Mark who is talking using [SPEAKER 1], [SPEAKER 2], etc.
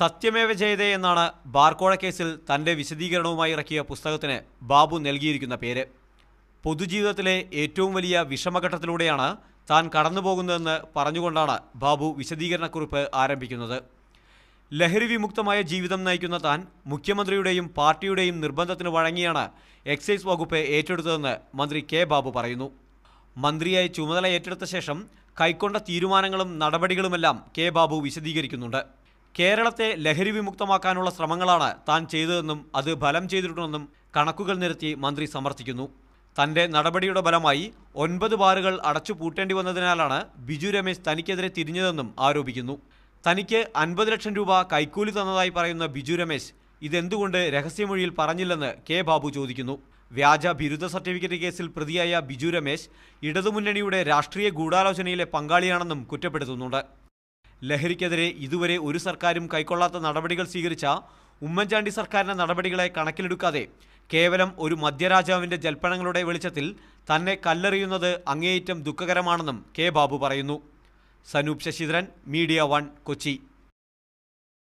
[SPEAKER 1] സത്യമേവ ജയതേ എന്നാണ് ബാർക്കോഴ കേസിൽ തൻ്റെ വിശദീകരണവുമായി ഇറക്കിയ പുസ്തകത്തിന് ബാബു നൽകിയിരിക്കുന്ന പേര് പൊതുജീവിതത്തിലെ ഏറ്റവും വലിയ വിഷമഘട്ടത്തിലൂടെയാണ് താൻ കടന്നുപോകുന്നതെന്ന് പറഞ്ഞുകൊണ്ടാണ് ബാബു വിശദീകരണക്കുറിപ്പ് ആരംഭിക്കുന്നത് ലഹരി വിമുക്തമായ ജീവിതം നയിക്കുന്ന താൻ മുഖ്യമന്ത്രിയുടെയും പാർട്ടിയുടെയും നിർബന്ധത്തിന് വഴങ്ങിയാണ് എക്സൈസ് വകുപ്പ് ഏറ്റെടുത്തതെന്ന് മന്ത്രി കെ ബാബു പറയുന്നു മന്ത്രിയായി ചുമതല ഏറ്റെടുത്ത ശേഷം കൈക്കൊണ്ട തീരുമാനങ്ങളും നടപടികളുമെല്ലാം കെ ബാബു വിശദീകരിക്കുന്നുണ്ട് കേരളത്തെ ലഹരി വിമുക്തമാക്കാനുള്ള ശ്രമങ്ങളാണ് താൻ ചെയ്തതെന്നും അത് ഫലം ചെയ്തിട്ടുണ്ടെന്നും കണക്കുകൾ നിരത്തി മന്ത്രി സമർത്ഥിക്കുന്നു തന്റെ നടപടിയുടെ ഫലമായി ഒൻപത് ബാറുകൾ അടച്ചു പൂട്ടേണ്ടി വന്നതിനാലാണ് ബിജു രമേശ് തനിക്കെതിരെ തിരിഞ്ഞതെന്നും ആരോപിക്കുന്നു തനിക്ക് അൻപത് ലക്ഷം രൂപ കൈക്കൂലി തന്നതായി പറയുന്ന ബിജു രമേശ് ഇതെന്തുകൊണ്ട് രഹസ്യമൊഴിയിൽ പറഞ്ഞില്ലെന്ന് കെ ബാബു ചോദിക്കുന്നു വ്യാജ ബിരുദ സർട്ടിഫിക്കറ്റ് കേസിൽ പ്രതിയായ ബിജു രമേശ് ഇടതുമുന്നണിയുടെ രാഷ്ട്രീയ ഗൂഢാലോചനയിലെ പങ്കാളിയാണെന്നും കുറ്റപ്പെടുത്തുന്നുണ്ട് ലഹരിക്കെതിരെ ഇതുവരെ ഒരു സർക്കാരും കൈക്കൊള്ളാത്ത നടപടികൾ സ്വീകരിച്ച ഉമ്മൻചാണ്ടി സർക്കാരിൻ്റെ നടപടികളെ കണക്കിലെടുക്കാതെ കേവലം ഒരു മധ്യരാജാവിൻ്റെ ജൽപ്പനങ്ങളുടെ വെളിച്ചത്തിൽ തന്നെ കല്ലെറിയുന്നത് അങ്ങേയറ്റം ദുഃഖകരമാണെന്നും കെ ബാബു പറയുന്നു സനൂപ് ശശിധരൻ മീഡിയ വൺ കൊച്ചി